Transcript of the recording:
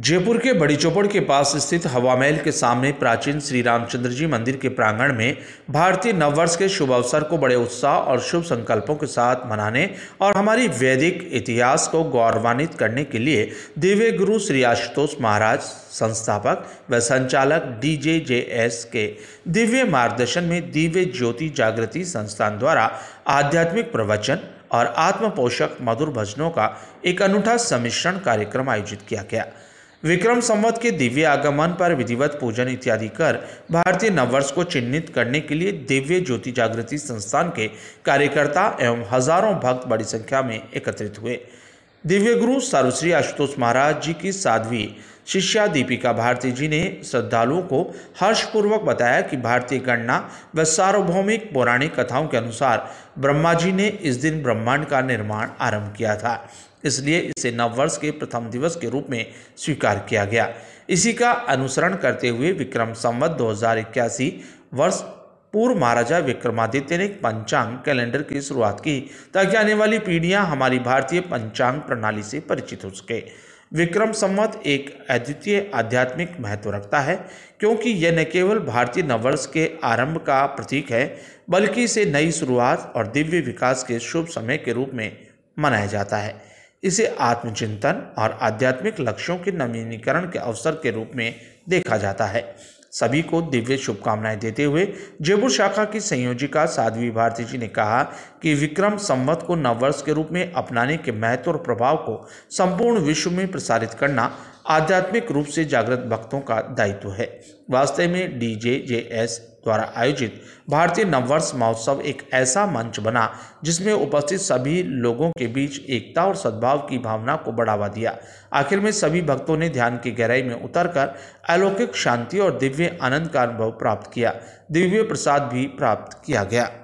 जयपुर के बड़ी चौपड़ के पास स्थित हवा महल के सामने प्राचीन श्री रामचंद्र जी मंदिर के प्रांगण में भारतीय नववर्ष के शुभ अवसर को बड़े उत्साह और शुभ संकल्पों के साथ मनाने और हमारी वैदिक इतिहास को गौरवान्वित करने के लिए दिव्य गुरु श्री आशुतोष महाराज संस्थापक व संचालक डी जे जे एस के दिव्य मार्गदर्शन में दिव्य ज्योति जागृति संस्थान द्वारा आध्यात्मिक प्रवचन और आत्म मधुर भजनों का एक अनूठा सम्मिश्रण कार्यक्रम आयोजित किया गया विक्रम संवत के दिव्य आगमन पर विधिवत पूजन इत्यादि कर भारतीय नववर्ष को चिन्हित करने के लिए दिव्य ज्योति जागृति संस्थान के कार्यकर्ता एवं हजारों भक्त बड़ी संख्या में एकत्रित हुए दिव्य गुरु सर्वश्री आशुतोष महाराज जी की साध्वी शिष्या दीपिका भारती जी ने श्रद्धालुओं को हर्षपूर्वक बताया कि भारतीय गणना व सार्वभौमिक पौराणिक कथाओं के अनुसार ब्रह्मा जी ने इस दिन ब्रह्मांड का निर्माण आरंभ किया था इसलिए इसे नववर्ष के प्रथम दिवस के रूप में स्वीकार किया गया इसी का अनुसरण करते हुए विक्रम संवत दो वर्ष पूर्व महाराजा विक्रमादित्य ने पंचांग कैलेंडर की शुरुआत की ताकि आने वाली पीढ़ियां हमारी भारतीय पंचांग प्रणाली से परिचित हो सके विक्रम संवत एक अद्वितीय आध्यात्मिक महत्व रखता है क्योंकि यह न केवल भारतीय नववर्ष के आरंभ का प्रतीक है बल्कि इसे नई शुरुआत और दिव्य विकास के शुभ समय के रूप में मनाया जाता है इसे आत्मचिंतन और आध्यात्मिक लक्ष्यों के नवीनीकरण के अवसर के रूप में देखा जाता है सभी को दिव्य शुभकामनाएं देते हुए जयपुर शाखा की संयोजिका साध्वी भारती जी ने कहा कि विक्रम संवत को नववर्ष के रूप में अपनाने के महत्व और प्रभाव को संपूर्ण विश्व में प्रसारित करना आध्यात्मिक रूप से जागृत भक्तों का दायित्व है वास्तव में डी जे जे एस द्वारा आयोजित भारतीय नववर्ष महोत्सव एक ऐसा मंच बना जिसमें उपस्थित सभी लोगों के बीच एकता और सद्भाव की भावना को बढ़ावा दिया आखिर में सभी भक्तों ने ध्यान की गहराई में उतरकर अलौकिक शांति और दिव्य आनंद का अनुभव प्राप्त किया दिव्य प्रसाद भी प्राप्त किया गया